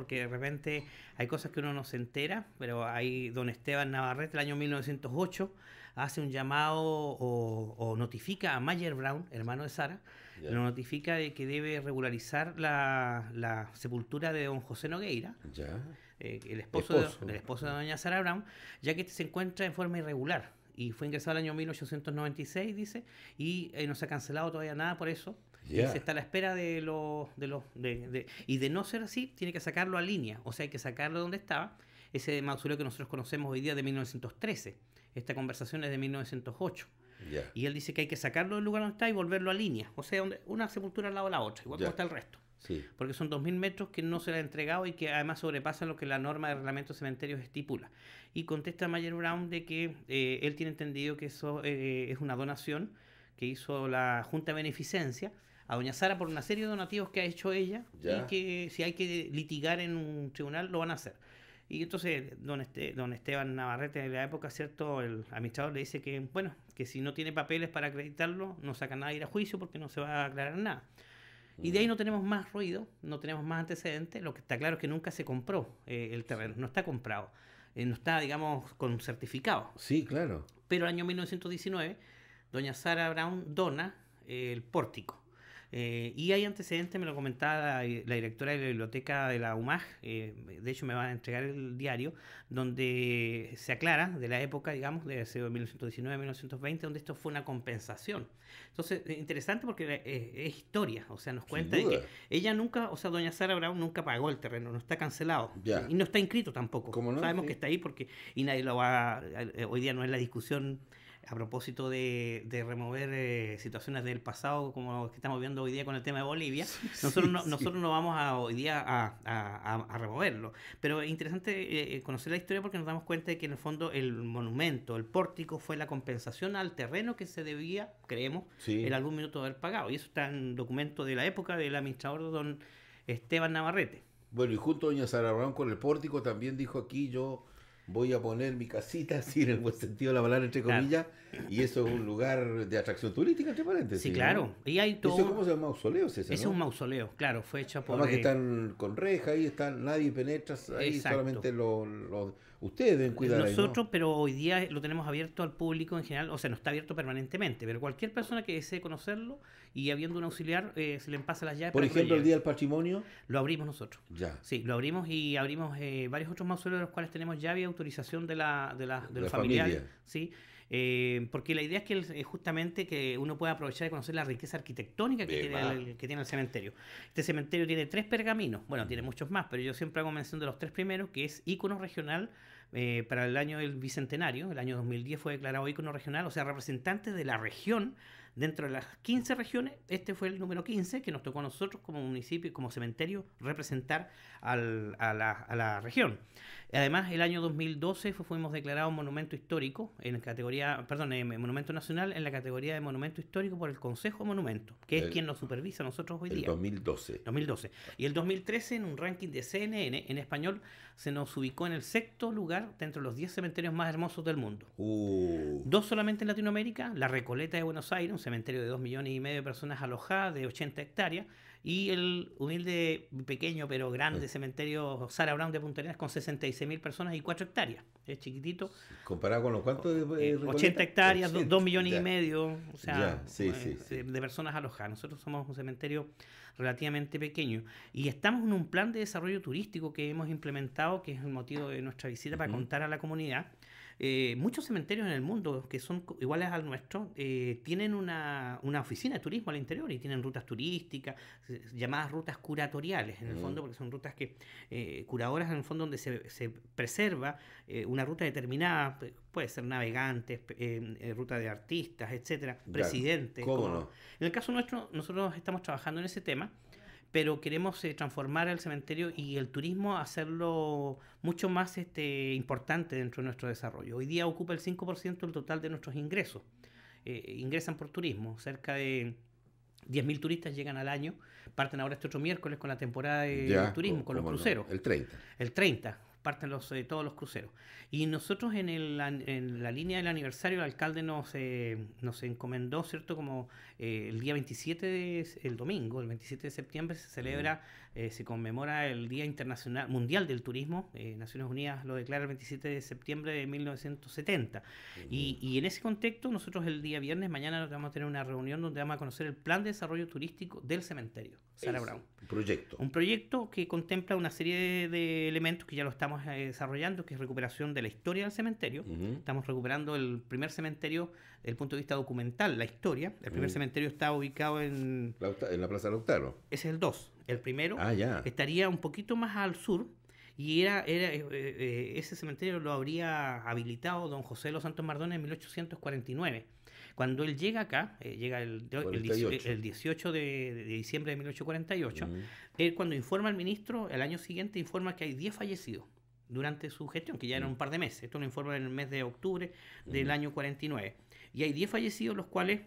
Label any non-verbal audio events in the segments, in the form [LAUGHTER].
porque de repente hay cosas que uno no se entera, pero ahí don Esteban Navarrete, el año 1908, hace un llamado o, notifica a Mayer Brown, hermano de Sara, yeah. lo notifica de que debe regularizar la, sepultura de don José Nogueira, eh, el, esposo De, esposo de doña Sara Brown, ya que este se encuentra en forma irregular y fue ingresado el año 1896, dice, y eh, no se ha cancelado todavía nada por eso. Y se está a la espera de los... De los de, y de no ser así, tiene que sacarlo a línea. O sea, hay que sacarlo donde estaba. Ese mausoleo que nosotros conocemos hoy día de 1913. Esta conversación es de 1908. Y él dice que hay que sacarlo del lugar donde está y volverlo a línea. O sea, donde, una sepultura al lado de la otra, igual yeah. está el resto. Porque son 2.000 metros que no se le ha entregado y que además sobrepasan lo que la norma de reglamento de cementerios estipula. Y contesta Mayer Brown de que eh, él tiene entendido que eso eh, es una donación que hizo la Junta de Beneficencia a Doña Sara por una serie de donativos que ha hecho ella y que si hay que litigar en un tribunal lo van a hacer. Y entonces don, este, Esteban Navarrete en la época, ¿cierto? El administrador le dice que, bueno, que si no tiene papeles para acreditarlo, no saca nada de ir a juicio porque no se va a aclarar nada. Y de ahí mm. no tenemos más ruido, no tenemos más antecedentes. Lo que está claro es que nunca se compró eh, el terreno, no está comprado, eh, no está, digamos, con un certificado. Sí, claro. Pero el año 1919, doña Sara Brown dona eh, el pórtico eh, y hay antecedentes, me lo comentaba eh, la, directora de la biblioteca de la UMAG, eh, de hecho me va a entregar el diario, donde se aclara de la época, digamos, de 1919-1920, donde esto fue una compensación. Entonces, interesante porque es, historia, o sea, nos cuenta que ella nunca, o sea, doña Sara Brown nunca pagó el terreno, no está cancelado y no está inscrito tampoco. Sabemos que está ahí porque y nadie lo va, hoy día no es la discusión a propósito de, remover eh, situaciones del pasado, como que estamos viendo hoy día con el tema de Bolivia, [LAUGHS] nosotros, no, nosotros no vamos a, hoy día a, removerlo. Pero es interesante eh, eh, conocer la historia porque nos damos cuenta de que en el fondo el monumento, el pórtico, fue la compensación al terreno que se debía, creemos, en algún minuto haber pagado. Y eso está en documento de la época del administrador don Esteban Navarrete. Bueno, y junto doña Sara con el pórtico también dijo aquí yo voy a poner mi casita, [LAUGHS] así en el buen sentido de la palabra, entre comillas, y eso es un lugar de atracción turística, entre paréntesis. Sí, claro. Y hay todo... ¿Eso cómo se llama? ¿Mausoleo es ese, Es un mausoleo, claro, fue hecho por... Además que eh, están con reja, ahí están, nadie penetra, ahí solamente los, Ustedes en cuidar. Nosotros, pero hoy día lo tenemos abierto al público en general, o sea, no está abierto permanentemente, pero cualquier persona que desee conocerlo y habiendo un auxiliar, eh, se le pasa las llaves. Por ejemplo, el Día del Patrimonio. Lo abrimos nosotros. Ya. Sí, lo abrimos y abrimos eh, varios otros mausoleos de los cuales tenemos llave y autorización de, la, de, la, de, los familiares. Sí. Eh, porque la idea es que justamente que uno pueda aprovechar y conocer la riqueza arquitectónica que que tiene, el, cementerio. Este cementerio tiene tres pergaminos, bueno, mm. tiene muchos más, pero yo siempre hago mención de los tres primeros, que es ícono regional, eh, para el año del Bicentenario, el año 2010 fue declarado ícono regional, o sea, representante de la región dentro de las 15 regiones, este fue el número 15 que nos tocó a nosotros como municipio, y como cementerio, representar a, la, a, la, región. Además, el año 2012 fuimos declarados monumento histórico en categoría, perdón, eh, monumento nacional en la categoría de monumento histórico por el Consejo de Monumentos, que es quien nos supervisa nosotros hoy día. 2012. 2012. Y el 2013 en un ranking de CNN en español se nos ubicó en el sexto lugar dentro de los 10 cementerios más hermosos del mundo. Uh. Dos solamente en Latinoamérica, la Recoleta de Buenos Aires, un cementerio de 2 millones y medio de personas alojadas de 80 hectáreas y el humilde, pequeño pero grande cementerio Sara Brown de Punta Arenas con 66.000 personas y 4 hectáreas. Es chiquitito. ¿Comparado con los cuantos? 80 eh, eh, hectáreas, 2 millones y medio o sea, eh, de, personas alojadas. Nosotros somos un cementerio relativamente pequeño y estamos en un plan de desarrollo turístico que hemos implementado, que es el motivo de nuestra visita para contar a la comunidad eh, muchos cementerios en el mundo que son iguales al nuestro eh, tienen una, oficina de turismo al interior y tienen rutas turísticas, llamadas rutas curatoriales en el mm. fondo, porque son rutas que eh, curadoras en el fondo donde se, se preserva una ruta determinada, puede ser navegantes, ruta de artistas, etcétera, presidente. ¿Cómo no? En el caso nuestro, nosotros estamos trabajando en ese tema pero queremos eh, transformar el cementerio y el turismo hacerlo mucho más este, importante dentro de nuestro desarrollo. Hoy día ocupa el 5% del total de nuestros ingresos. Eh, ingresan por turismo, cerca de 10.000 turistas llegan al año, parten ahora este otro miércoles con la temporada de turismo, con los cruceros. el 30. El 30, parten los, eh, todos los cruceros. Y nosotros en, el, en, la línea del aniversario, el alcalde nos, eh, nos encomendó, ¿cierto? Como eh, el día 27, de, el domingo, el 27 de septiembre, se celebra, mm. eh, se conmemora el Día Internacional Mundial del Turismo. Naciones Unidas lo declara el 27 de septiembre de 1970. Mm. y, y, en ese contexto, nosotros el día viernes, mañana, vamos a tener una reunión donde vamos a conocer el plan de desarrollo turístico del cementerio. Sara Brown. Un proyecto. Un proyecto que contempla una serie de, elementos que ya lo estamos eh, desarrollando, que es recuperación de la historia del cementerio. Estamos recuperando el primer cementerio desde el punto de vista documental, la historia. El primer cementerio está ubicado en... La, en la Plaza Lautaro. Ese es el 2. El primero ah, estaría un poquito más al sur, y era, era eh, eh, ese cementerio lo habría habilitado don José de los Santos Mardones en 1849. Cuando él llega acá, eh, llega el, 18 de, diciembre de 1848, él cuando informa al ministro, el año siguiente informa que hay 10 fallecidos durante su gestión, que ya eran un par de meses. Esto lo informa en el mes de octubre del año 49. Y hay 10 fallecidos, los cuales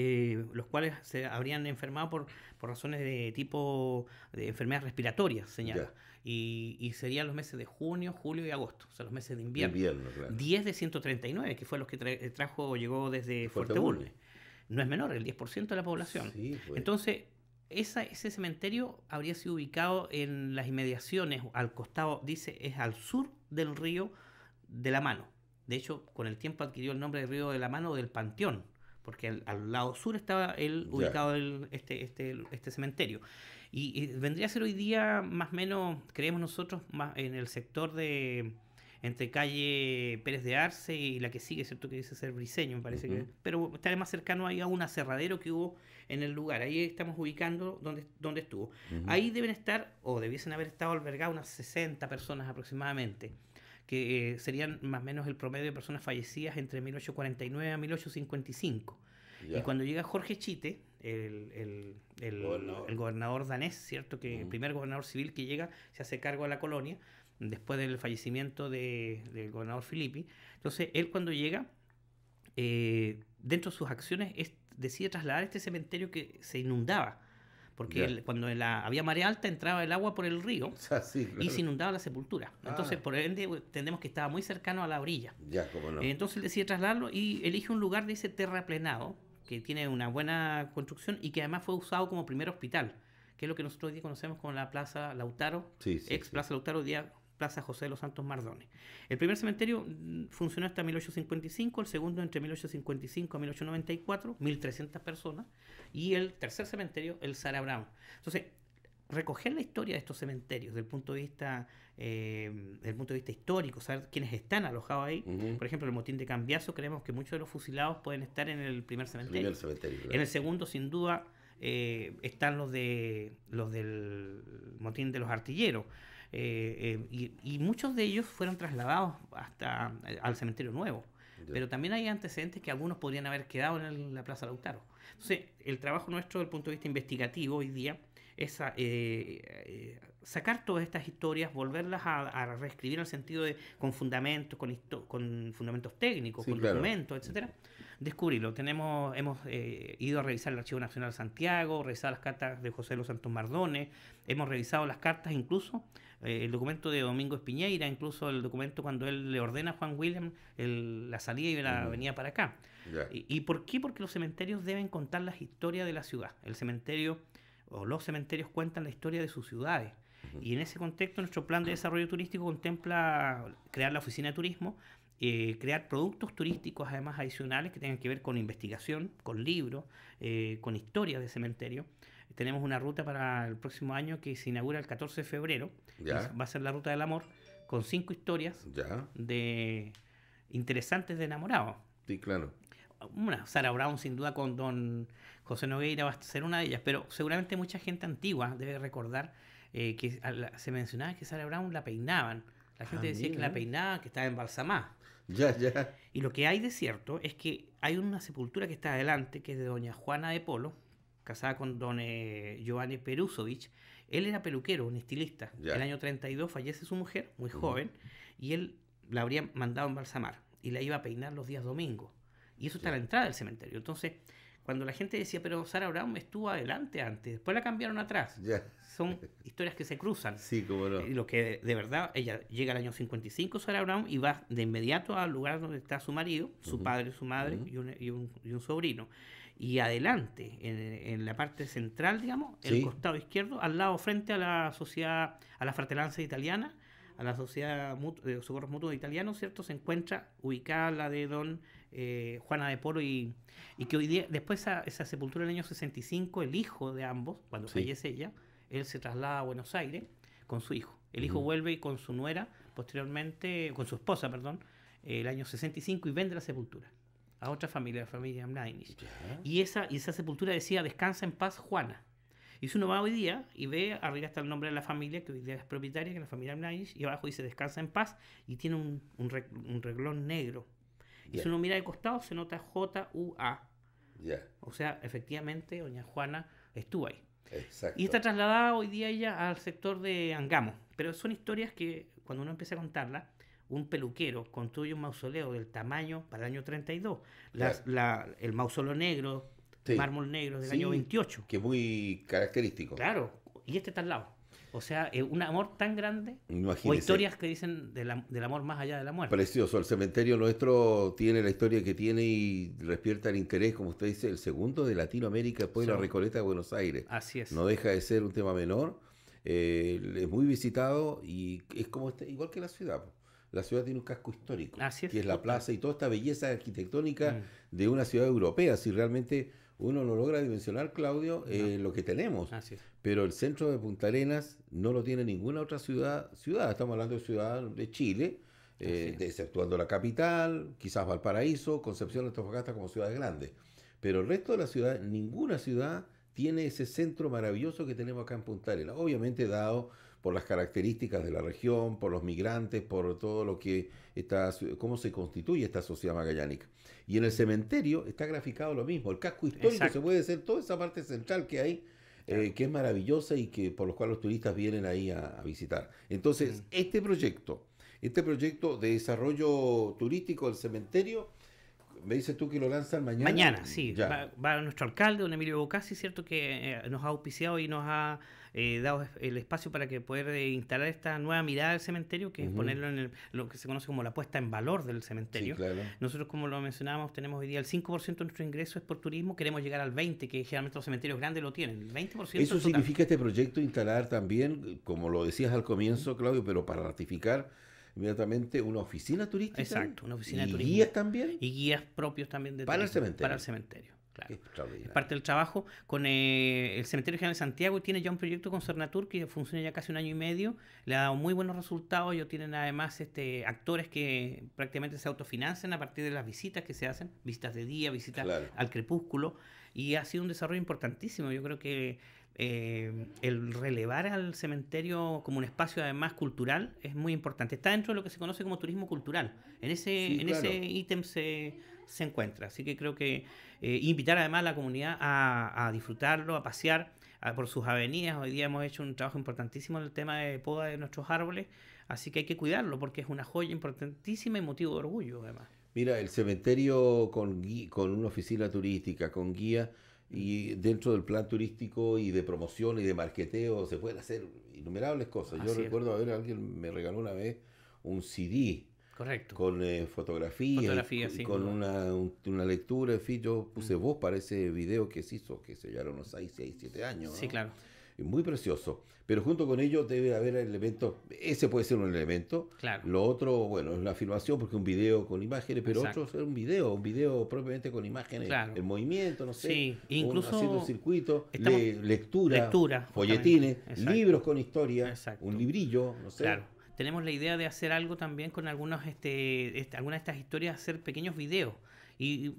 eh, los cuales se habrían enfermado por, por razones de tipo de enfermedades respiratorias, señala. Y, serían los meses de junio, julio y agosto, o sea, los meses de invierno. 10 de 139, que fue los que eh, trajo o llegó desde Fuerteburgo. No es menor, el 10% de la población. Entonces, ese cementerio habría sido ubicado en las inmediaciones, al costado, dice, es al sur del río de la mano. De hecho, con el tiempo adquirió el nombre de río de la mano del Panteón porque al, lado sur estaba el, ubicado este, este, este cementerio. Y, vendría a ser hoy día, más o menos, creemos nosotros, más en el sector de entre calle Pérez de Arce y la que sigue, ¿cierto? Que dice ser Briseño, me parece que. Pero estaré más cercano ahí a un aserradero que hubo en el lugar. Ahí estamos ubicando donde, donde estuvo. Ahí deben estar, o debiesen haber estado albergadas unas 60 personas aproximadamente que eh, serían más o menos el promedio de personas fallecidas entre 1849 a 1855. Y cuando llega Jorge Chite, el, gobernador. danés, ¿cierto? Que el primer gobernador civil que llega se hace cargo de la colonia después del fallecimiento de, del gobernador Filippi. Entonces, él cuando llega, eh, dentro de sus acciones, decide trasladar este cementerio que se inundaba porque cuando había marea alta entraba el agua por el río [LAUGHS] y se inundaba la sepultura. Ah. Entonces, por ende, entendemos que estaba muy cercano a la orilla. Ya, cómo no. Entonces decide trasladarlo y elige un lugar, de dice, terraplenado, que tiene una buena construcción y que además fue usado como primer hospital que es lo que nosotros hoy conocemos como la Plaza Lautaro, ex Plaza Lautaro, día Plaza José de los Santos Mardones. El primer cementerio mm, funcionó hasta 1855, el segundo entre 1855 a 1894, 1.300 personas, y el tercer cementerio, el Sara Brown. Entonces, recoger la historia de estos cementerios desde el punto de vista, eh, punto de vista histórico, saber quiénes están alojados ahí. Por ejemplo, el motín de Cambiazo, creemos que muchos de los fusilados pueden estar en el primer cementerio. En el segundo, sin duda, eh, están los de los del motín de los artilleros. Eh, em, y, muchos de ellos fueron trasladados hasta eh, al cementerio nuevo. Pero también hay antecedentes que algunos podrían haber quedado en, la Plaza Lautaro. Entonces, el trabajo nuestro desde el punto de vista investigativo hoy día es eh, sacar todas estas historias, volverlas a, reescribir en el sentido de con fundamentos, con, con fundamentos técnicos, con documento etcétera, descubrirlo. Tenemos, hemos ido a revisar el Archivo Nacional de Santiago, revisar las cartas de José de los Santos Mardones, hemos revisado las cartas incluso eh, el documento de Domingo Espiñeira, incluso el documento cuando él le ordena a Juan William el, la salida y la para acá. Y, por qué? Porque los cementerios deben contar las historias de la ciudad. El cementerio o los cementerios cuentan la historia de sus ciudades. Y en ese contexto, nuestro plan de desarrollo turístico contempla crear la oficina de turismo, eh, crear productos turísticos además adicionales que tengan que ver con investigación, con libros, eh, con historias de cementerio tenemos una ruta para el próximo año que se inaugura el 14 de febrero. Va a ser la ruta del amor con cinco historias de interesantes de enamorados. Sí, claro. Una, Sarah Brown sin duda con don José Nogueira va a ser una de ellas, pero seguramente mucha gente antigua debe recordar eh, que se mencionaba que Sara Brown la peinaban. La gente ah, decía que la peinaban, que estaba embalsamada. Ya, ya. Y lo que hay de cierto es que hay una sepultura que está adelante, que es de doña Juana de Polo, casada con don eh, Giovanni Perusovich. Él era peluquero, un estilista. El año 32 fallece su mujer, muy joven, y él la habría mandado embalsamar y la iba a peinar los días domingos. Y eso está a la entrada del cementerio. Entonces, cuando la gente decía, pero Sara Brown estuvo adelante antes, después la cambiaron atrás. Son historias que se cruzan. [LAUGHS] Sí, como Y lo que de, verdad, ella llega al año 55, Sara Brown, y va de inmediato al lugar donde está su marido, su padre, su madre y, y, un, sobrino y adelante, en, la parte central, digamos, el costado izquierdo, al lado frente a la sociedad, a la fraternanza italiana, a la sociedad de socorros mutuos italianos, ¿cierto? Se encuentra ubicada la de don eh, Juana de Polo y, que hoy día, después de esa sepultura del año 65, el hijo de ambos, cuando fallece ella, él se traslada a Buenos Aires con su hijo. El hijo vuelve y con su nuera, posteriormente, con su esposa, perdón, el año 65 y vende la sepultura a otra familia, la familia Amnáinis, Y esa, y esa sepultura decía, descansa en paz Juana. Y si uno va hoy día y ve, arriba está el nombre de la familia, que hoy día es propietaria, que es la familia Amnáinis y abajo dice, descansa en paz, y tiene un, un, reglón negro. Y si uno mira de costado, se nota J-U-A. O sea, efectivamente, doña Juana estuvo ahí. Exacto. Y está trasladada hoy día ella al sector de Angamo. Pero son historias que cuando uno empieza a contarlas, un peluquero construye un mausoleo del tamaño para el año 32. el mausoleo negro, mármol negro del año 28. Que es muy característico. Claro, y este está al lado. O sea, un amor tan grande. Imagínese. O historias que dicen del, amor más allá de la muerte. Precioso. El cementerio nuestro tiene la historia que tiene y respierta el interés, como usted dice, el segundo de Latinoamérica después de la Recoleta de Buenos Aires. Así es. No deja de ser un tema menor. Eh, es muy visitado y es como este, igual que la ciudad la ciudad tiene un casco histórico, que es la plaza y toda esta belleza arquitectónica mm. de una ciudad europea. Si realmente uno no logra dimensionar, Claudio, eh, lo que tenemos. Pero el centro de Punta Arenas no lo tiene ninguna otra ciudad. ciudad. Estamos hablando de ciudad de Chile, eh, exceptuando la capital, quizás Valparaíso, Concepción, Antofagasta como ciudades grandes. Pero el resto de la ciudad, ninguna ciudad tiene ese centro maravilloso que tenemos acá en Punta Arenas. Obviamente dado por las características de la región, por los migrantes, por todo lo que está, cómo se constituye esta sociedad magallánica. Y en el cementerio está graficado lo mismo, el casco histórico se puede hacer toda esa parte central que hay. Eh, que es maravillosa y que por los cual los turistas vienen ahí a, visitar. Entonces, mm. este proyecto, este proyecto de desarrollo turístico del cementerio, me dices tú que lo lanzan mañana. Mañana, sí. Va, nuestro alcalde, don Emilio Bocasi, ¿cierto? Que eh, nos ha auspiciado y nos ha eh, dado el espacio para que poder eh, instalar esta nueva mirada del cementerio, que es ponerlo en lo que se conoce como la puesta en valor del cementerio. Nosotros, como lo mencionábamos, tenemos hoy día el 5% de nuestro ingreso es por turismo, queremos llegar al 20%, que generalmente los cementerios grandes lo tienen. 20% Eso significa este proyecto instalar también, como lo decías al comienzo, Claudio, pero para ratificar inmediatamente una oficina turística. Exacto, una oficina y guías también. Y guías propios también de para, el cementerio para el cementerio. Claro. Es parte del trabajo con eh, el Cementerio General de Santiago. Tiene ya un proyecto con Cernatur que funciona ya casi un año y medio. Le ha dado muy buenos resultados. Ellos tienen además este, actores que prácticamente se autofinancian a partir de las visitas que se hacen, visitas de día, visitas al crepúsculo. Y ha sido un desarrollo importantísimo. Yo creo que eh, el relevar al cementerio como un espacio además cultural es muy importante. Está dentro de lo que se conoce como turismo cultural. En ese, ese ítem se, se, encuentra. Así que creo que eh, invitar además a la comunidad a, disfrutarlo, a pasear por sus avenidas. Hoy día hemos hecho un trabajo importantísimo en el tema de poda de nuestros árboles. Así que hay que cuidarlo porque es una joya importantísima y motivo de orgullo además. Mira, el cementerio con, con una oficina turística, con guía y dentro del plan turístico y de promoción y de marqueteo se pueden hacer innumerables cosas. Yo recuerdo a haber alguien me regaló una vez un CD Correcto. Con eh, fotografía, con una, lectura, en fin, yo puse voz para ese video que se hizo, que se llevaron unos 6, 6, 7 años. Sí, claro muy precioso, pero junto con ello debe haber elementos, ese puede ser un elemento, claro. lo otro, bueno, es la filmación porque un video con imágenes, pero otro es un video, un video propiamente con imágenes, el movimiento, no sé, incluso un, circuito, lectura, folletines, libros con historia, un librillo, no sé. Claro tenemos la idea de hacer algo también con algunos, este, este algunas de estas historias, hacer pequeños videos y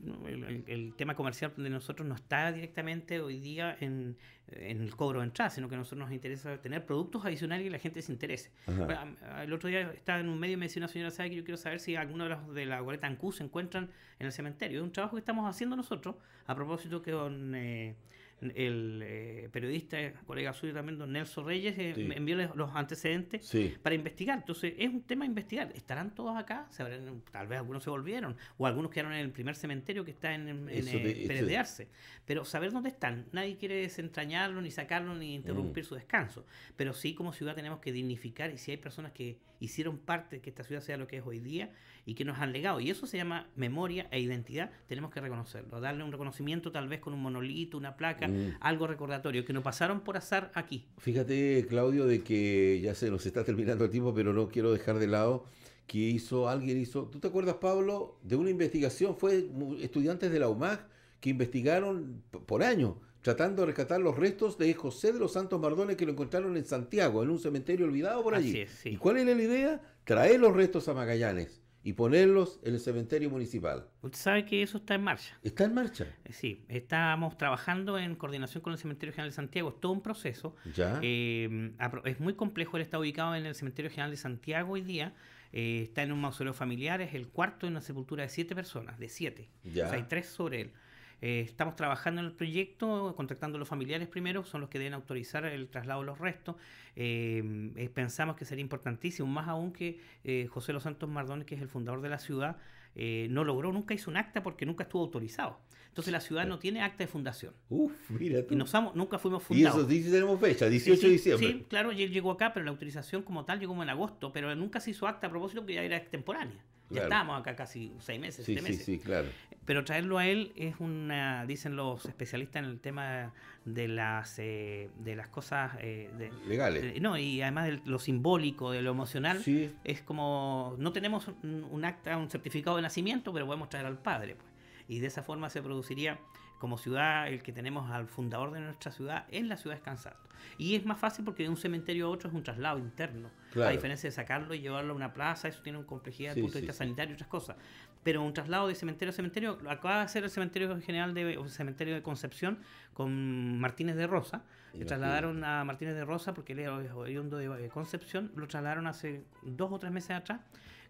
el, tema comercial de nosotros no está directamente hoy día en, el cobro de entrada, sino que a nosotros nos interesa tener productos adicionales y la gente se interese. Ah, el otro día estaba en un medio y me decía una señora, ¿sabe que yo quiero saber si alguno de los de la goleta Ancú se encuentran en el cementerio? Es un trabajo que estamos haciendo nosotros, a propósito que con... Eh, el eh, periodista, colega suyo también, don Nelson Reyes, eh, envió los antecedentes para investigar. Entonces, es un tema a investigar. ¿Estarán todos acá? ¿Se tal vez algunos se volvieron, o algunos quedaron en el primer cementerio que está en, en, eh, Pero saber dónde están. Nadie quiere desentrañarlo, ni sacarlo, ni interrumpir mm. su descanso. Pero sí, como ciudad, tenemos que dignificar. Y si hay personas que hicieron parte de que esta ciudad sea lo que es hoy día, y que nos han legado. Y eso se llama memoria e identidad, tenemos que reconocerlo, darle un reconocimiento tal vez con un monolito, una placa, mm. algo recordatorio, que no pasaron por azar aquí. Fíjate, Claudio, de que ya se nos está terminando el tiempo, pero no quiero dejar de lado que hizo, alguien hizo, ¿tú te acuerdas, Pablo, de una investigación? Fue estudiantes de la UMAC que investigaron por años tratando de rescatar los restos de José de los Santos Mardones que lo encontraron en Santiago, en un cementerio olvidado por allí. ¿Y cuál era la idea? Traer los restos a Magallanes y ponerlos en el cementerio municipal. Usted sabe que eso está en marcha. ¿Está en marcha? Eh, sí, estamos trabajando en coordinación con el Cementerio General de Santiago. Es todo un proceso. Ya. Eh, es muy complejo, él está ubicado en el Cementerio General de Santiago hoy día. Eh, está en un mausoleo familiar, es el cuarto de una sepultura de siete personas, de siete. Ya. O sea, hay tres sobre él. Eh, estamos trabajando en el proyecto, contactando a los familiares primero, son los que deben autorizar el traslado de los restos. Eh, eh, pensamos que sería importantísimo, más aún que José Los Santos Mardones, que es el fundador de la ciudad, no logró, nunca hizo un acta porque nunca estuvo autorizado. Entonces la ciudad no tiene acta de fundación. Uf, mira Y nunca fuimos fundados. Y eso tenemos fecha, 18 de diciembre. Sí, claro, él llegó acá, pero la autorización como tal llegó en agosto, pero nunca se hizo acta a propósito que ya era extemporánea. Ya estábamos acá casi seis meses, sí, Sí, sí, claro. Pero traerlo a él es una, dicen los especialistas en el tema de las, eh, de las cosas eh, legales. Eh, no, y además de lo simbólico, de lo emocional. Es como, no tenemos un, un acta, un certificado de nacimiento, pero podemos traer al padre. Pues. Y de esa forma se produciría como ciudad, el que tenemos al fundador de nuestra ciudad en la ciudad de Y es más fácil porque de un cementerio a otro es un traslado interno, a diferencia de sacarlo y llevarlo a una plaza, eso tiene una complejidad de punto de vista sanitario y otras cosas. Pero un traslado de cementerio a cementerio, acaba de ser el cementerio general de cementerio de Concepción con Martínez de Rosa, trasladaron a Martínez de Rosa porque él era oriundo de Concepción, lo trasladaron hace dos o tres meses atrás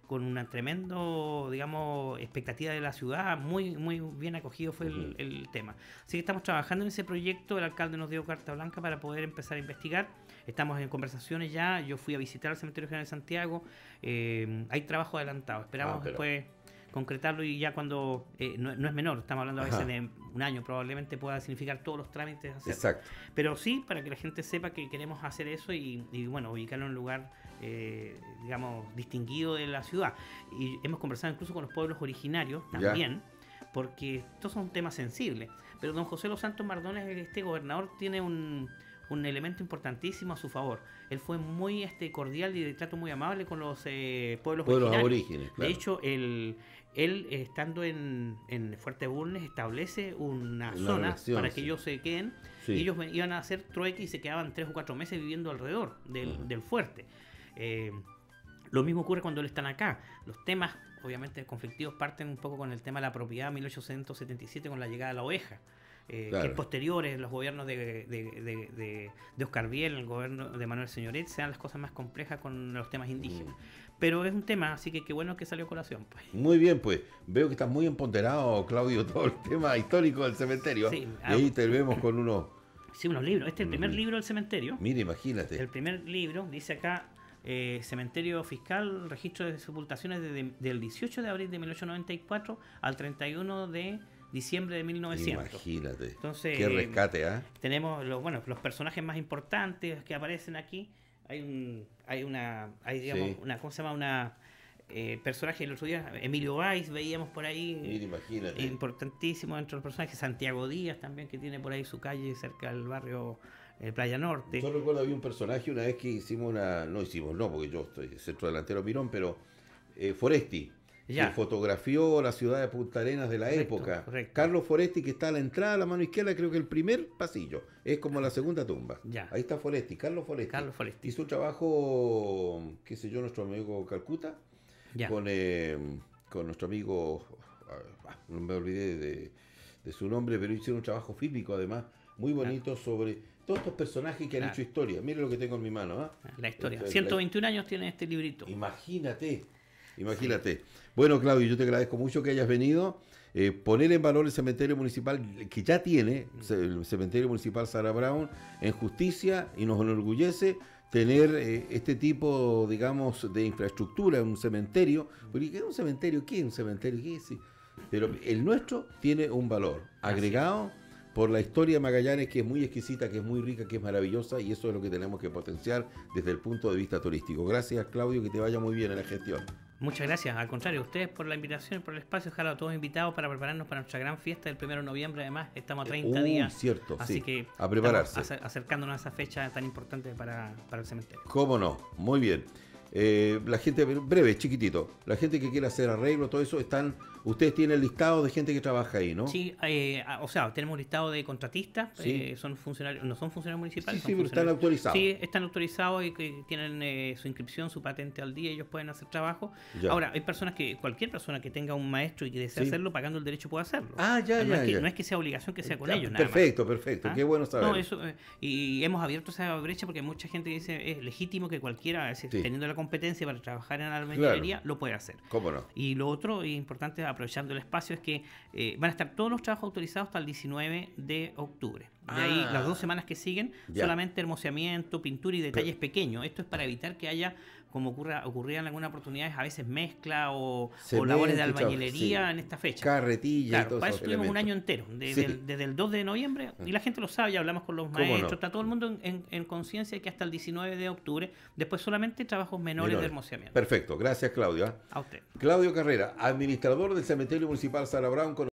con una tremendo, digamos, expectativa de la ciudad, muy, muy bien acogido fue el, tema. Así que estamos trabajando en ese proyecto, el alcalde nos dio carta blanca para poder empezar a investigar, estamos en conversaciones ya, yo fui a visitar el Cementerio General de Santiago, eh, hay trabajo adelantado, esperamos ah, después concretarlo y ya cuando eh, no, es menor, estamos hablando a veces de un año, probablemente pueda significar todos los trámites. Hacer. Exacto. Pero sí, para que la gente sepa que queremos hacer eso y, y bueno, ubicarlo en un lugar eh, digamos, distinguido de la ciudad. Y hemos conversado incluso con los pueblos originarios también, porque estos son temas sensibles. Pero don José Los Santos Mardones, este gobernador, tiene un, elemento importantísimo a su favor. Él fue muy este, cordial y de trato muy amable con los eh, pueblos, pueblos aborígenes. De hecho, el, él, estando en, en Fuerte Bulnes, establece una, zona para que ellos se queden. ellos iban a hacer trueque y se quedaban tres o cuatro meses viviendo alrededor del, del fuerte. Eh, lo mismo ocurre cuando están acá. Los temas, obviamente, conflictivos parten un poco con el tema de la propiedad 1877 con la llegada de la oveja. Eh, que posteriores, los gobiernos de, Oscar Biel, el gobierno de Manuel Señoret, sean las cosas más complejas con los temas indígenas. Mm. Pero es un tema, así que qué bueno que salió colación. Pues. Muy bien, pues veo que estás muy emponderado, Claudio, todo el tema histórico del cementerio. y ah, ahí te vemos con uno. Sí, unos libros. Este es el primer mm. libro del cementerio. Mira, imagínate. El primer libro, dice acá, eh, cementerio fiscal, registro de sepultaciones desde del 18 de abril de 1894 al 31 de diciembre de 1900. Imagínate. Entonces, qué rescate, ¿eh? Tenemos los, bueno, los personajes más importantes que aparecen aquí. Hay un, hay una, hay digamos, una, ¿cómo se llama? Una eh, personaje del otro día, Emilio Weiss, veíamos por ahí. Eh, imagínate. Importantísimo entre los personajes, Santiago Díaz también, que tiene por ahí su calle cerca del barrio en Playa Norte. Yo recuerdo había un personaje una vez que hicimos una. No hicimos, no, porque yo estoy centro delantero Mirón, pero eh, Foresti. Ya. que fotografió la ciudad de Punta Arenas de la época. Carlos Foresti, que está a la entrada a la mano izquierda, creo que el primer pasillo. Es como la segunda tumba. Ya. Ahí está Foresti, Carlos Foresti. Carlos Foresti. Hizo un trabajo, qué sé yo, nuestro amigo Calcuta, Con, eh, con nuestro amigo, ah, ah, no me olvidé de, su nombre, pero hicieron un trabajo físico además muy bonito sobre todos estos personajes que han hecho historia. Mire lo que tengo en mi mano. ¿ah? La historia. 121 años tiene este librito. Imagínate, imagínate. Bueno, Claudio, yo te agradezco mucho que hayas venido. Eh, poner en valor el cementerio municipal que ya tiene, el cementerio municipal Sara Brown, en justicia y nos enorgullece tener eh, este tipo, digamos, de infraestructura, un cementerio. Porque es un cementerio? ¿Qué es un cementerio? ¿Qué es? Pero el nuestro tiene un valor agregado por la historia de Magallanes, que es muy exquisita, que es muy rica, que es maravillosa, y eso es lo que tenemos que potenciar desde el punto de vista turístico. Gracias, Claudio, que te vaya muy bien en la gestión. Muchas gracias, al contrario, ustedes por la invitación, por el espacio, ojalá todos invitados para prepararnos para nuestra gran fiesta del 1 de noviembre, además estamos a 30 eh, uh, días. cierto, así que a prepararse. acercándonos a esa fecha tan importante para, el cementerio. ¿Cómo no? Muy bien. Eh, la gente, breve, chiquitito, la gente que quiera hacer arreglo, todo eso, están Ustedes tienen el listado de gente que trabaja ahí, ¿no? Sí, eh, ah, o sea, tenemos listado de contratistas, eh, son funcionarios, no son funcionarios municipales. Sí, pero están autorizados. Sí, están autorizados y que tienen eh, su inscripción, su patente al día, ellos pueden hacer trabajo. Ahora, hay personas que, cualquier persona que tenga un maestro y que desee hacerlo, pagando el derecho puede hacerlo. Ah, ya, ya, No es que sea obligación que sea con ellos, Perfecto, perfecto, ¿Ah? qué bueno saber. No, eso, y hemos abierto esa brecha porque mucha gente dice, es legítimo que cualquiera, teniendo la competencia para trabajar en la albañilería, lo pueda hacer. ¿Cómo no? Y lo otro, importante, aprovechando el espacio, es que eh, van a estar todos los trabajos autorizados hasta el 19 de octubre. De ahí, las ah. dos semanas que siguen, solamente hermoseamiento, pintura y detalles pequeños. Esto es para evitar que haya como ocurra, ocurría en algunas oportunidades, a veces mezcla o, labores de albañilería en esta fecha. Carretilla. y para eso tuvimos un año entero, desde el 2 de noviembre, ah. y la gente lo sabe, ya hablamos con los maestros, está todo el mundo en, en, conciencia que hasta el 19 de octubre, después solamente trabajos menores, de hermoseamiento. Perfecto, gracias Claudio. ¿ah? A usted. Claudio Carrera, administrador del Cementerio Municipal Sara Brown, con